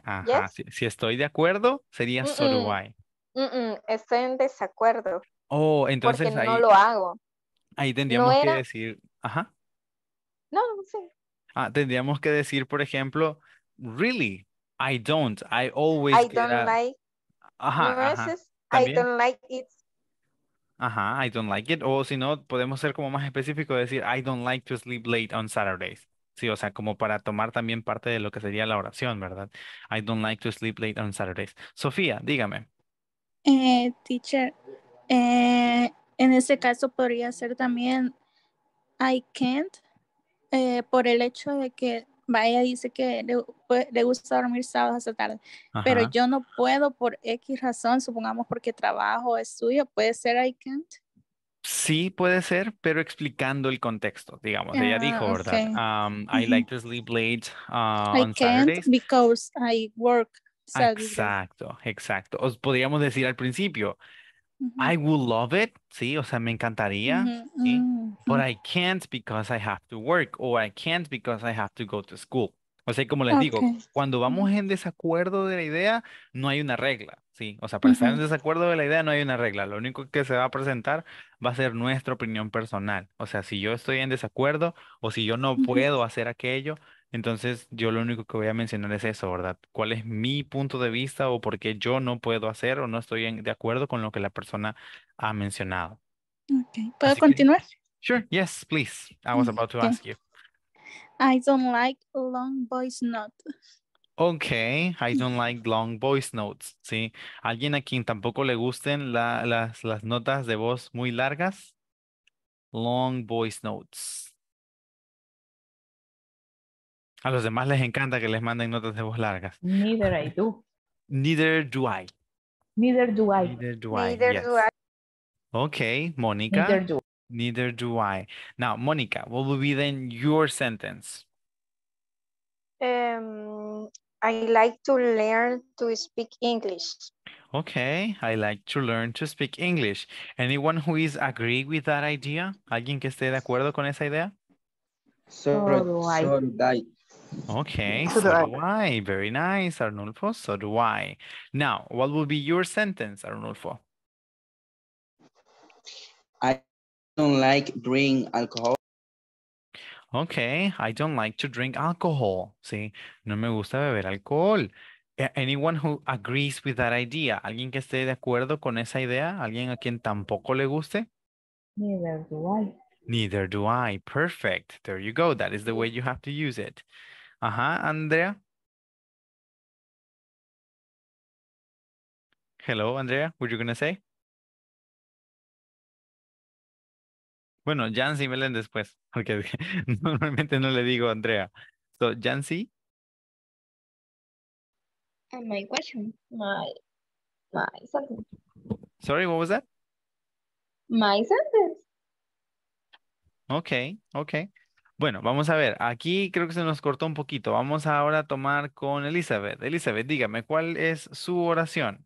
Ajá. Si, estoy de acuerdo, sería mm, mm. Mm, mm estoy en desacuerdo. Oh, entonces porque ahí, no lo hago. Ahí tendríamos que decir, ajá. No, no sé. Ah, tendríamos que decir, por ejemplo, really, I don't. I always I don't like I don't like it. Ajá, I don't like it. O si no, podemos ser como más específico, decir I don't like to sleep late on Saturdays. Sí, o sea, como para tomar también parte de lo que sería la oración, ¿verdad? I don't like to sleep late on Saturdays. Sofía, dígame. Eh, teacher, eh, en ese caso podría ser también I can't, eh, por el hecho de que Vaya dice que le, le gusta dormir sábados hasta tarde, pero yo no puedo por X razón, supongamos porque trabajo, estudio, puede ser I can't. Sí, puede ser, pero explicando el contexto, digamos. Ella ah, dijo, ¿verdad? Um, I like to sleep late uh, I on can't because I work. Saturday. Exacto, exacto. Os podríamos decir al principio, I would love it, sí, o sea, me encantaría, ¿sí? pero mm, mm. I can't because I have to work o I can't because I have to go to school. O sea, como les digo, cuando vamos en desacuerdo de la idea, no hay una regla, ¿sí? O sea, para estar en desacuerdo de la idea no hay una regla. Lo único que se va a presentar va a ser nuestra opinión personal. O sea, si yo estoy en desacuerdo o si yo no puedo hacer aquello, entonces, yo lo único que voy a mencionar es eso, ¿verdad? ¿Cuál es mi punto de vista o por qué yo no puedo hacer o no estoy de acuerdo con lo que la persona ha mencionado? Okay. ¿Puedo continuar? Sure, yes, please. I was about to ask you. I don't like long voice notes. Okay, I don't *laughs* like long voice notes, ¿sí? ¿Alguien a quien tampoco le gusten las, las notas de voz muy largas? Long voice notes. A los demás les encanta que les manden notas de voz largas. Neither I do. Neither do I. Neither do I. Neither do I. Neither do I. Okay, Monica. Neither do. I. Now, Monica, what will be then your sentence? Em, I like to learn to speak English. Okay, I like to learn to speak English. Anyone who is agree with that idea? ¿Alguien que esté de acuerdo con esa idea? I. Okay, so, so do, I. I. Very nice, Arnulfo. So do I. Now, what will be your sentence, Arnulfo? I don't like drink alcohol. Okay, I don't like to drink alcohol. See, no me gusta beber alcohol. Anyone who agrees with that idea, alguien que esté de acuerdo con esa idea, alguien a quien tampoco le guste? Neither do I. Neither do I. Perfect. There you go. That is the way you have to use it. Ajá, Andrea. Hello, Andrea. What are you going to say? Bueno, Jancy me leen después, porque *laughs* normalmente no le digo Andrea. So, Jancy. And my question, my, my sentence. Sorry, what was that? My sentence. Okay, okay. Bueno, vamos a ver. Aquí creo que se nos cortó un poquito. Vamos ahora a tomar con Elizabeth. Elizabeth, dígame, ¿cuál es su oración?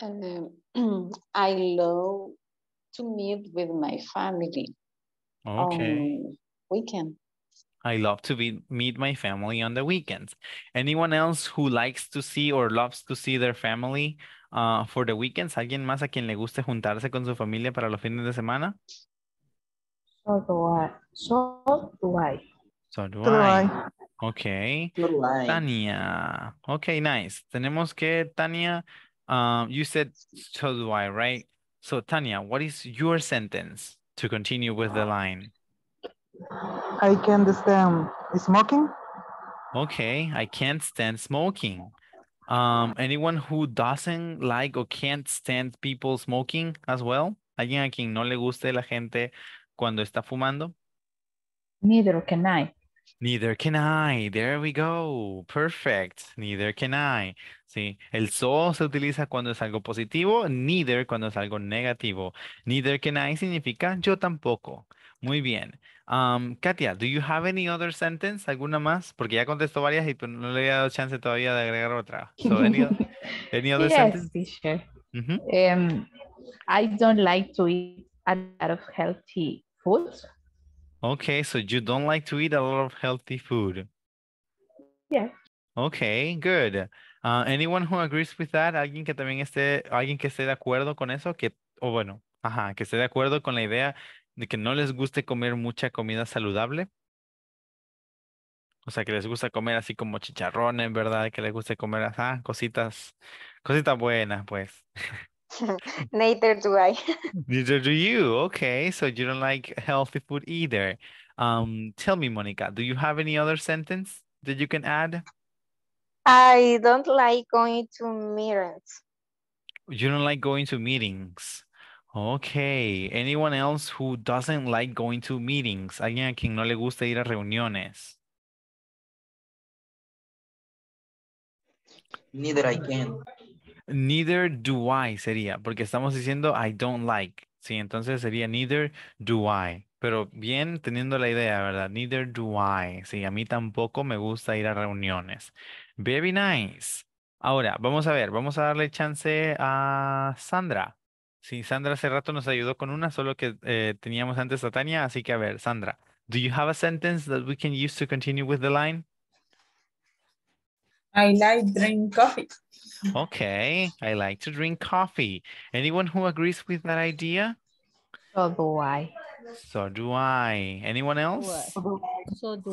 Eh, *clears throat* I love to meet with my family. Okay. weekend. I love to meet my family on the weekends. Anyone else who likes to see or loves to see their family Ah, for the weekends? ¿Alguien más a quien le guste juntarse con su familia para los fines de semana? So do I. So do I. So do, I. Okay. Tania. Okay, nice. Tenemos que Tania, um, you said so do I, right? So Tania, what is your sentence to continue with the line? I can't stand smoking. Okay, I can't stand smoking. Um, anyone who doesn't like or can't stand people smoking as well. Alguien a quien no le guste la gente cuando está fumando. Neither can I. Neither can I. There we go. Perfect. Neither can I. Sí. El so se utiliza cuando es algo positivo, neither cuando es algo negativo. Neither can I significa yo tampoco. Muy bien. Um, Katia, do you have any other sentence? ¿Alguna más? Porque ya contestó varias y pues, no le he dado chance todavía de agregar otra. So, any, *laughs* any other yes, sentence? um, I don't like to eat a lot of healthy food. Okay, so you don't like to eat a lot of healthy food. Yes. Okay, good. Uh, anyone who agrees with that, alguien que también esté, alguien que esté de acuerdo con eso, que, o bueno, ajá, que esté de acuerdo con la idea de que no les guste comer mucha comida saludable. O sea, que les gusta comer así como chicharrones, ¿verdad? Que les guste comer ajá, cositas, cositas buenas, pues. *laughs* Neither do I. *laughs* *laughs* Neither do you. Okay, so you don't like healthy food either. Um, tell me, Monica, do you have any other sentence that you can add? I don't like going to meetings. You don't like going to meetings. Okay. Anyone else who doesn't like going to meetings? Alguien a quien no le gusta ir a reuniones. Neither I can. Neither do I sería, porque estamos diciendo I don't like. Sí, entonces sería neither do I. Pero bien teniendo la idea, ¿verdad? Neither do I. Sí, a mí tampoco me gusta ir a reuniones. Very nice. Ahora, vamos a ver, vamos a darle chance a Sandra. Sí, Sandra hace rato nos ayudó con una, solo que eh, teníamos antes a Tania, así que a ver, Sandra, do you have a sentence that we can use to continue with the line? I like drink coffee. Okay, I like to drink coffee. Anyone who agrees with that idea? Oh boy. So do I. Anyone else? So do,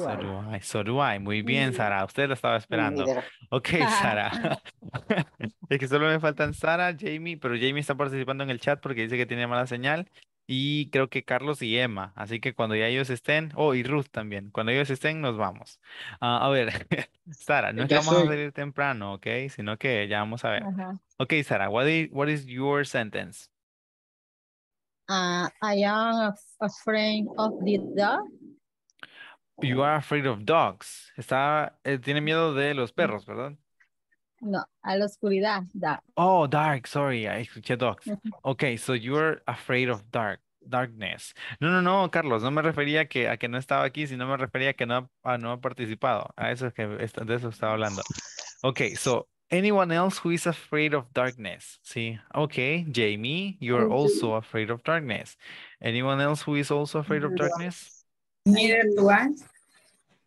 I. So do I. Muy bien, Sara. Usted lo estaba esperando. Ok, *laughs* Sara. *laughs* es que solo me faltan Sara, Jamie, pero Jamie está participando en el chat porque dice que tiene mala señal. Y creo que Carlos y Emma. Así que cuando ya ellos estén, oh, y Ruth también. Cuando ellos estén, nos vamos. Ah, a ver, *laughs* Sara, no vamos a salir temprano, ok? Sino que ya vamos a ver. Okay, Ok, Sara, what is, what is your sentence? Uh, I am afraid of the dog. You are afraid of dogs. Está, eh, tiene miedo de los mm. perros, ¿verdad? No, a la oscuridad, Oh, dark, sorry, I escuché dogs. ok, so are afraid of dark, darkness. No, no, no, Carlos, no me refería que, a que no estaba aquí, sino me refería a que no, no ha participado. A eso es que, de eso estaba hablando. Ok, so Anyone else who is afraid of darkness? sí, okay, Jamie, you're also afraid of darkness. Anyone else who is also afraid of darkness? Neither do I.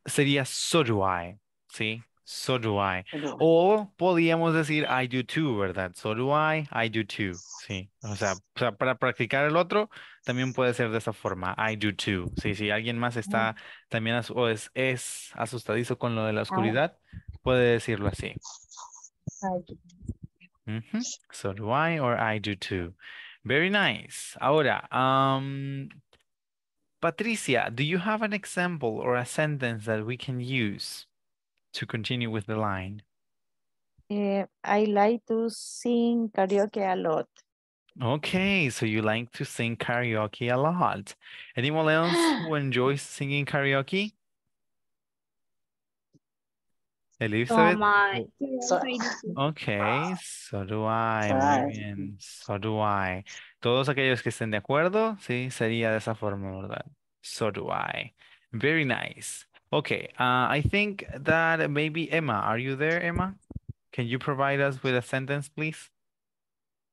Sería, so do I. sí, so do I. O podríamos decir, I do too, ¿verdad? So do I, I do too. Sí, o sea, para practicar el otro, también puede ser de esa forma, I do too. Sí, si alguien más está también o es asustadizo con lo de la ah. oscuridad, puede decirlo así. I do. Mm -hmm. So do I or I do too. Very nice. Ahora, um, Patricia, do you have an example or a sentence that we can use to continue with the line? Uh, I like to sing karaoke a lot. Okay, so you like to sing karaoke a lot. Anyone else *gasps* who enjoys singing karaoke? Elizabeth? Oh. So okay, so do I. So Muy bien. So do I. Todos aquellos que estén de acuerdo, sí, sería de esa forma, ¿verdad? So do I. Very nice. Okay, uh, I think that maybe Emma, are you there, Emma? Can you provide us with a sentence, please?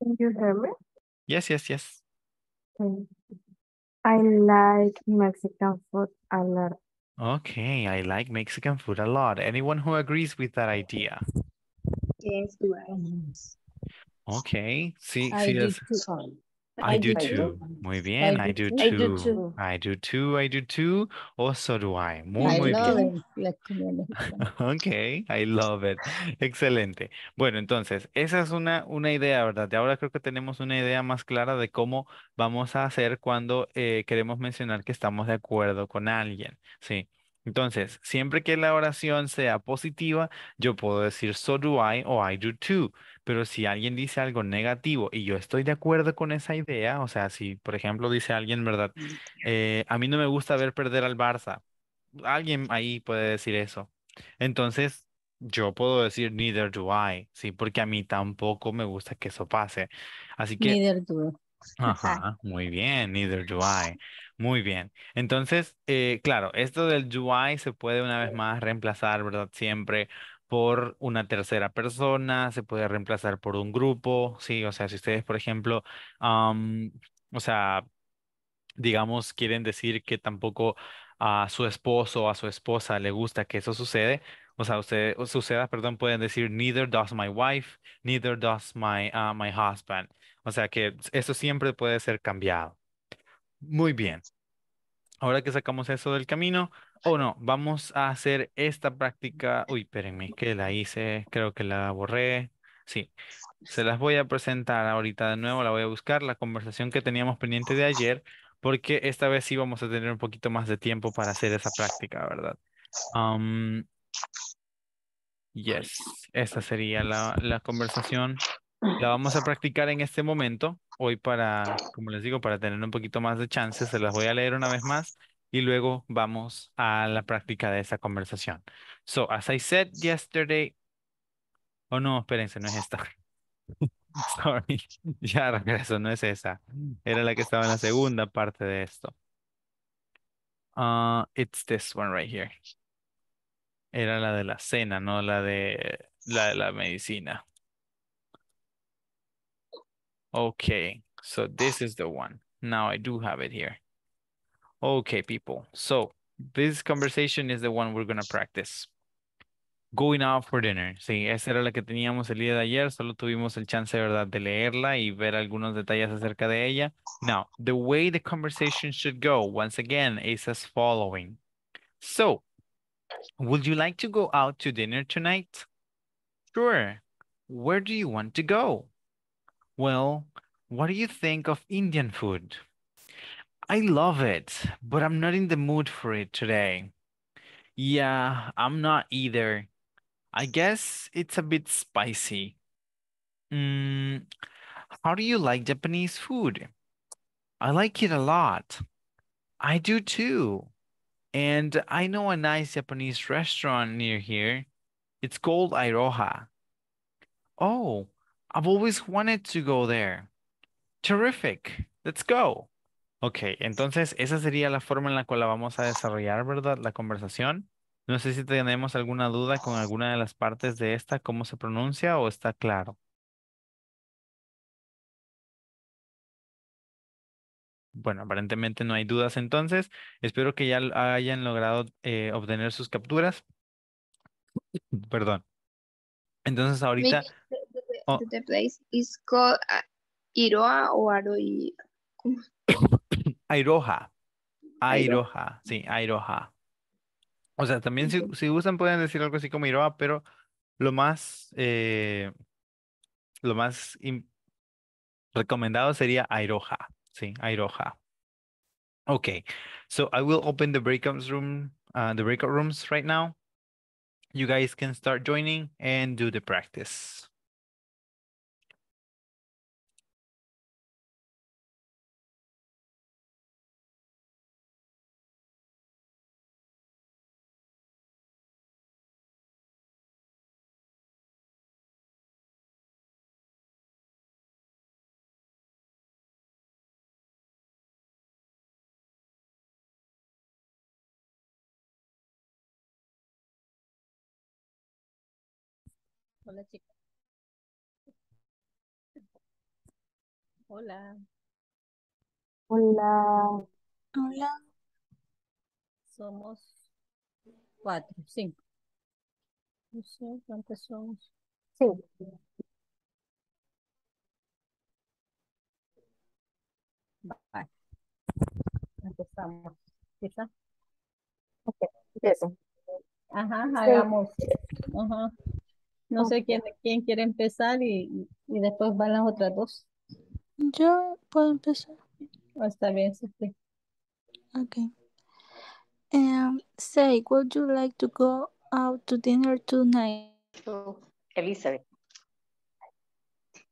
Can you hear me? Yes, yes, yes. Okay. I like Mexican food a lot. Okay, I like Mexican food a lot. Anyone who agrees with that idea? Yes, do I? Okay, see, I see, I do too. Muy bien. I do too. I do too. I do too. Also oh, so do I. Muy, bien. *laughs* ok, I love it. Excelente. Bueno, entonces, esa es una, una idea, ¿verdad? Y ahora creo que tenemos una idea más clara de cómo vamos a hacer cuando eh, queremos mencionar que estamos de acuerdo con alguien. Sí. Entonces, siempre que la oración sea positiva, yo puedo decir so do I o I do too. Pero si alguien dice algo negativo y yo estoy de acuerdo con esa idea, o sea, si por ejemplo dice alguien, ¿verdad? Eh, a mí no me gusta ver perder al Barça. Alguien ahí puede decir eso. Entonces, yo puedo decir neither do I, sí, porque a mí tampoco me gusta que eso pase. Así que... Neither do. Ajá, muy bien, neither do I. Muy bien. Entonces, eh, claro, esto del do I se puede una vez más reemplazar, ¿verdad? Siempre por una tercera persona, se puede reemplazar por un grupo, ¿sí? O sea, si ustedes, por ejemplo, o sea, digamos, quieren decir que tampoco a su esposo o a su esposa le gusta que eso sucede, o sea, usted, suceda, perdón, pueden decir neither does my wife, neither does my, ah, my husband. O sea que eso siempre puede ser cambiado. Muy bien. Ahora que sacamos eso del camino, o no, vamos a hacer esta práctica. Uy, espérenme, que la hice, creo que la borré. Sí, se las voy a presentar ahorita de nuevo, la voy a buscar, la conversación que teníamos pendiente de ayer, porque esta vez sí vamos a tener un poquito más de tiempo para hacer esa práctica, ¿verdad? Um, yes, esta sería la, la conversación. La vamos a practicar en este momento, hoy para, como les digo, para tener un poquito más de chances, se las voy a leer una vez más y luego vamos a la práctica de esa conversación. So, as I said yesterday, oh no, espérense, no es esta. *laughs* Sorry, ya regreso, no es esa. Era la que estaba en la segunda parte de esto. ah it's this one right here. Era la de la cena, no la de la, de la medicina. Okay, so this is the one. Now I do have it here. Okay, people. So this conversation is the one we're going to practice. Going out for dinner. Sí, esa era la que teníamos el día de ayer. Solo tuvimos el chance, ¿verdad?, de leerla y ver algunos detalles acerca de ella. Now, the way the conversation should go, once again, is as following. So, would you like to go out to dinner tonight? Sure. Where do you want to go? Well, what do you think of Indian food? I love it, but I'm not in the mood for it today. Yeah, I'm not either. I guess it's a bit spicy. Mm, how do you like Japanese food? I like it a lot. I do too. And I know a nice Japanese restaurant near here. It's called Iroha. Oh, I've always wanted to go there. Terrific. Let's go. Ok, entonces esa sería la forma en la cual la vamos a desarrollar, ¿verdad? La conversación. No sé si tenemos alguna duda con alguna de las partes de esta, cómo se pronuncia o está claro. Bueno, aparentemente no hay dudas entonces. Espero que ya hayan logrado obtener sus capturas. Perdón. Entonces ahorita... The, place called Iroa o ¿Cómo? Airoja, airoja, sí, airoja. O sea, también si, si pueden decir algo así como Airoha, pero lo más, eh, lo más recomendado sería airoja, sí, airoja. Okay, so I will open the breakout room, uh, the breakout rooms right now. You guys can start joining and do the practice. Hola, chicos. Hola. Hola. Hola. Somos cuatro, cinco. No sé cuántos somos. Sí. Vale. Empezamos. ¿Empieza? Ok, empiezo. Ajá, hagamos. Ajá. No sé quién, quién quiere empezar y, y después van las otras dos. Yo puedo empezar. Oh, está bien, sí. Okay. Em, say, would you like to go out to dinner tonight? To Elizabeth.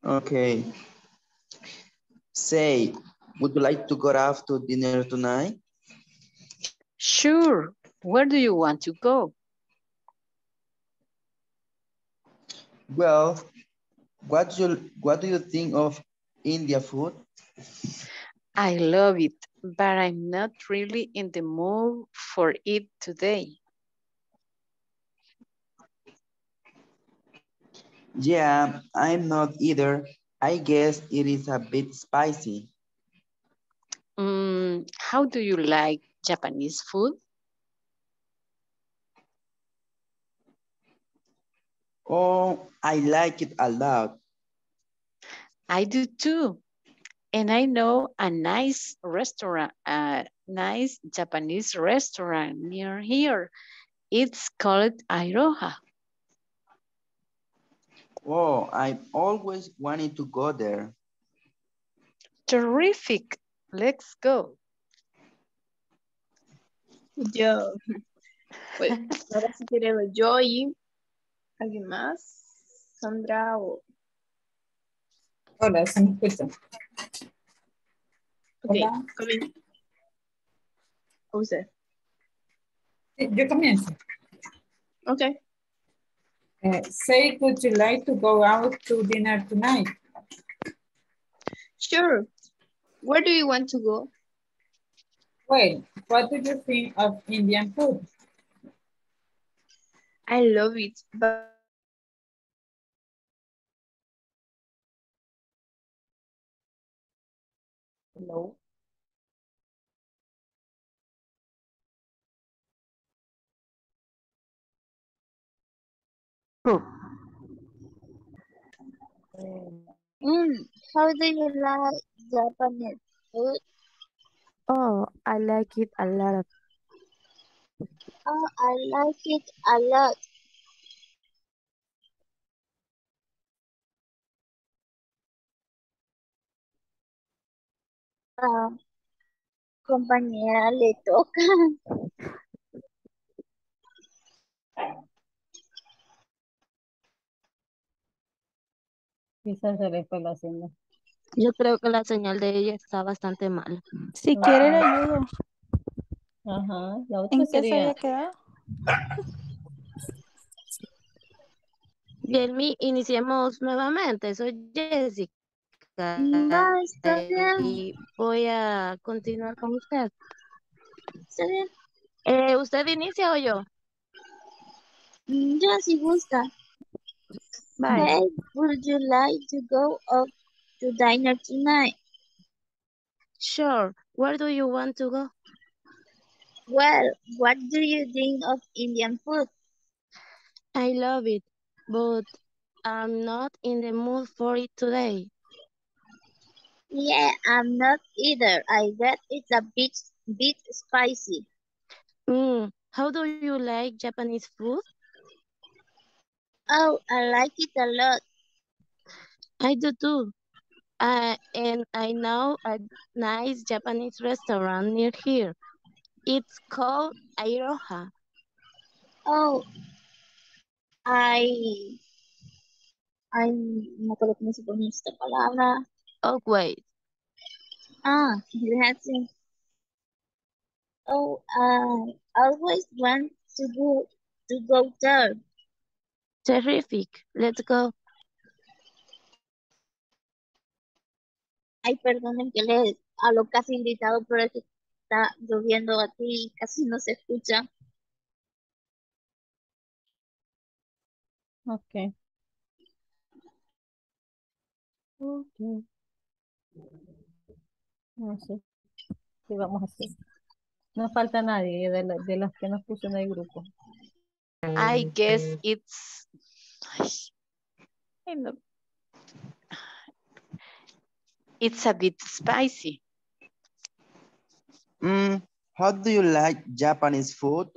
Okay. Say, would you like to go out to dinner tonight? Sure. Where do you want to go? Well, what you what do you think of India food? I love it, but I'm not really in the mood for it today. Yeah, I'm not either. I guess it is a bit spicy. Mm, how do you like Japanese food? Oh, I like it a lot. I do too. And I know a nice restaurant, a nice Japanese restaurant near here. It's called Airoha. Oh, i always wanted to go there. Terrific. Let's go. Yo. *laughs* Pues ahora sí queremos yo ¿Alguien más? Sandra o... Hola, se me escucha. Ok, comienza. Usted. Yo comienzo. Okay. Uh, say, would you like to go out to dinner tonight? Sure. Where do you want to go? Well, what do you think of Indian food? I love it, but Hello. Mm, how do you like Japanese food? Oh, I like it a lot. Oh, I like it a lot. Ah, compañera, le toca. Quizás se le la señal. Yo creo que la señal de ella está bastante mal. Si quieren quiere, Ajá, la otra ¿En qué se había quedado? Jeremy, iniciemos nuevamente. Soy Jessica. Eh, y voy a continuar con usted. Está bien. Eh, ¿Usted inicia o yo? Yo si gusta. Bye. Hey, would you like to go up to dinner tonight? Sure. Where do you want to go? Well, what do you think of Indian food? I love it, but I'm not in the mood for it today. Yeah, I'm not either. I bet it's a bit, bit spicy. Mm, how do you like Japanese food? Oh, I like it a lot. I do too. Uh, and I know a nice Japanese restaurant near here. It's called Airoha. Oh, I, i no me cómo se pone esta palabra. Oh, wait. Ah, gracias. Oh, I always want to go to go there. Terrific. Let's go. Ay, perdonen que les a lo casi gritado, pero es que está lloviendo aquí, casi no se escucha. Ok. Ok. No sé vamos a hacer. No falta nadie de, las que nos puso en el grupo. I mm. guess it's... Ay, It's a bit spicy. Mm, how do you like Japanese food?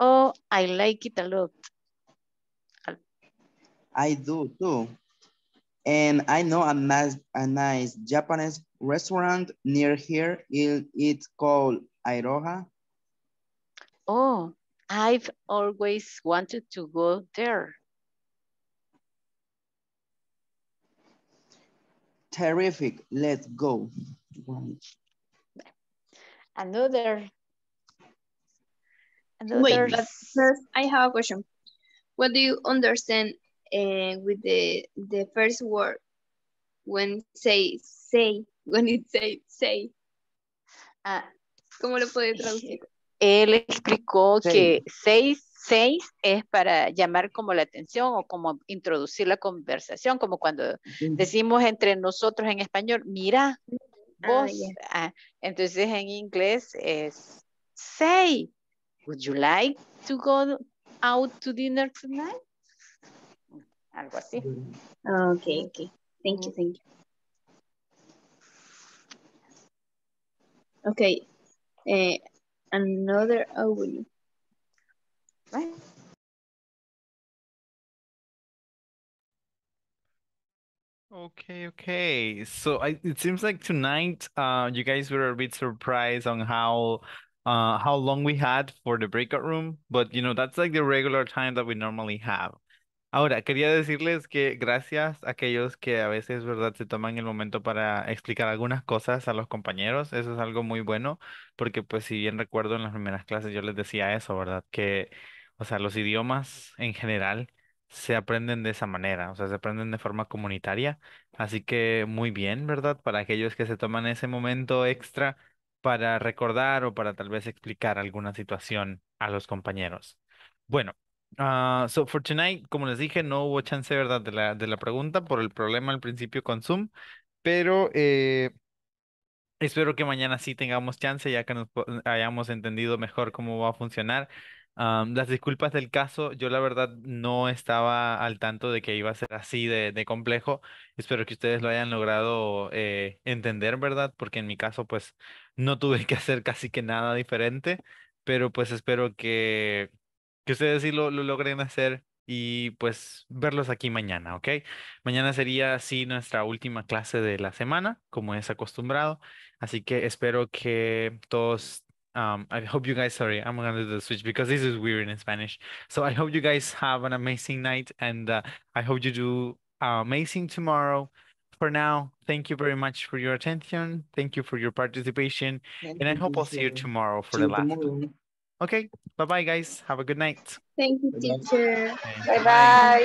Oh, I like it a lot. I do too. And I know a nice, a nice Japanese restaurant near here. It, it's called Airoha. Oh, I've always wanted to go there. Terrific, let's go. another. another first I have a question. What do you understand eh, with the the first word when say say when it say say? Ah, ¿Cómo lo puede traducir? Él explicó que seis seis es para llamar como la atención o como introducir la conversación, como cuando decimos entre nosotros en español, mira, vos. Ah, yeah. ah, entonces en inglés es say, would you like to go out to dinner tonight? Algo así. Ah, okay, okay. Thank you, mm. thank you. Okay. Eh, another, oh, Okay, okay. So it seems like tonight, uh, you guys were a bit surprised on how, uh, how long we had for the breakout room, but you know that's like the regular time that we normally have. Ahora, quería decirles que gracias a aquellos que a veces, ¿verdad?, se toman el momento para explicar algunas cosas a los compañeros. Eso es algo muy bueno, porque pues si bien recuerdo en las primeras clases yo les decía eso, ¿verdad? Que, o sea, los idiomas en general se aprenden de esa manera, o sea, se aprenden de forma comunitaria. Así que muy bien, ¿verdad? Para aquellos que se toman ese momento extra para recordar o para tal vez explicar alguna situación a los compañeros. Bueno, ah, so for tonight, como les dije, no hubo chance, ¿verdad? De la, de la pregunta por el problema al principio con Zoom, pero eh, Espero que mañana sí tengamos chance, ya que nos hayamos entendido mejor cómo va a funcionar las disculpas del caso, yo la verdad no estaba al tanto de que iba a ser así de, complejo. Espero que ustedes lo hayan logrado eh, entender, ¿verdad? Porque en mi caso, pues no tuve que hacer casi que nada diferente, pero pues espero que, que ustedes sí lo, lo logren hacer y pues verlos aquí mañana, ¿ok? Mañana sería así nuestra última clase de la semana, como es acostumbrado, así que espero que todos um i hope you guys sorry i'm gonna do the switch because this is weird in spanish so i hope you guys have an amazing night and uh, i hope you do uh, amazing tomorrow for now thank you very much for your attention thank you for your participation thank and i hope i'll see you tomorrow for the last tomorrow. okay bye bye guys have a good night thank you teacher bye bye, bye.